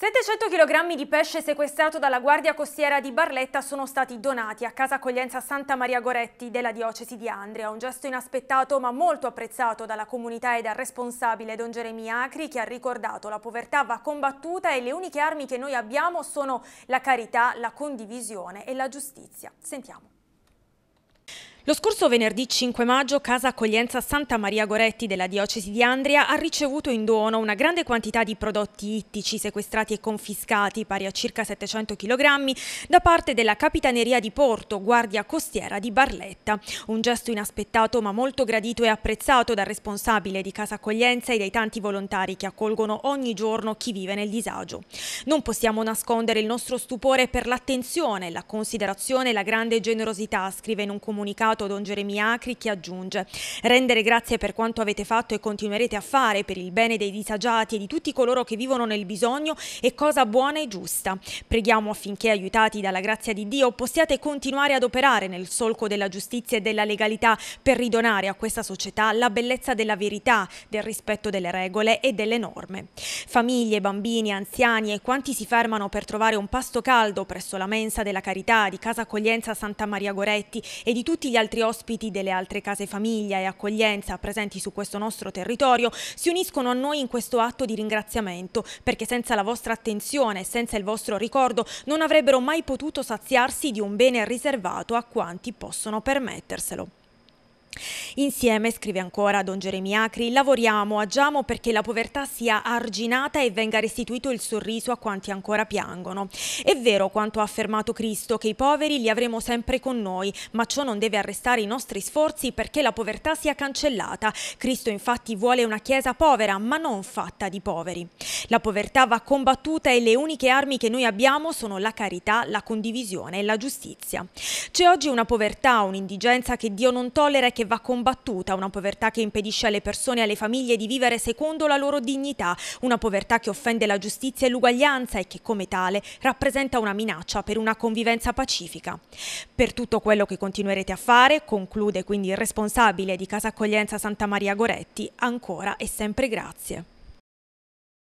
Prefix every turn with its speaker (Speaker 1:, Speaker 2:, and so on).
Speaker 1: 700 kg di pesce sequestrato dalla Guardia Costiera di Barletta sono stati donati a Casa Accoglienza Santa Maria Goretti della diocesi di Andria. Un gesto inaspettato ma molto apprezzato dalla comunità e dal responsabile Don Geremia Acri che ha ricordato la povertà va combattuta e le uniche armi che noi abbiamo sono la carità, la condivisione e la giustizia. Sentiamo. Lo scorso venerdì 5 maggio Casa Accoglienza Santa Maria Goretti della Diocesi di Andria ha ricevuto in dono una grande quantità di prodotti ittici sequestrati e confiscati, pari a circa 700 kg, da parte della Capitaneria di Porto, guardia costiera di Barletta. Un gesto inaspettato ma molto gradito e apprezzato dal responsabile di Casa Accoglienza e dai tanti volontari che accolgono ogni giorno chi vive nel disagio. Non possiamo nascondere il nostro stupore per l'attenzione, la considerazione e la grande generosità, scrive in un comunicato deputato Don Geremia Acri che aggiunge rendere grazie per quanto avete fatto e continuerete a fare per il bene dei disagiati e di tutti coloro che vivono nel bisogno è cosa buona e giusta. Preghiamo affinché aiutati dalla grazia di Dio possiate continuare ad operare nel solco della giustizia e della legalità per ridonare a questa società la bellezza della verità, del rispetto delle regole e delle norme. Famiglie, bambini, anziani e quanti si fermano per trovare un pasto caldo presso la mensa della carità di Casa Accoglienza Santa Maria Goretti e di tutti gli altri ospiti delle altre case famiglia e accoglienza presenti su questo nostro territorio si uniscono a noi in questo atto di ringraziamento perché senza la vostra attenzione e senza il vostro ricordo non avrebbero mai potuto saziarsi di un bene riservato a quanti possono permetterselo. Insieme, scrive ancora Don Geremi Acri, lavoriamo, agiamo perché la povertà sia arginata e venga restituito il sorriso a quanti ancora piangono. È vero quanto ha affermato Cristo che i poveri li avremo sempre con noi, ma ciò non deve arrestare i nostri sforzi perché la povertà sia cancellata. Cristo infatti vuole una chiesa povera, ma non fatta di poveri. La povertà va combattuta e le uniche armi che noi abbiamo sono la carità, la condivisione e la giustizia. C'è oggi una povertà, un'indigenza che Dio non tollera e che va combattuta, una povertà che impedisce alle persone e alle famiglie di vivere secondo la loro dignità, una povertà che offende la giustizia e l'uguaglianza e che come tale rappresenta una minaccia per una convivenza pacifica. Per tutto quello che continuerete a fare, conclude quindi il responsabile di Casa Accoglienza Santa Maria Goretti, ancora e sempre grazie.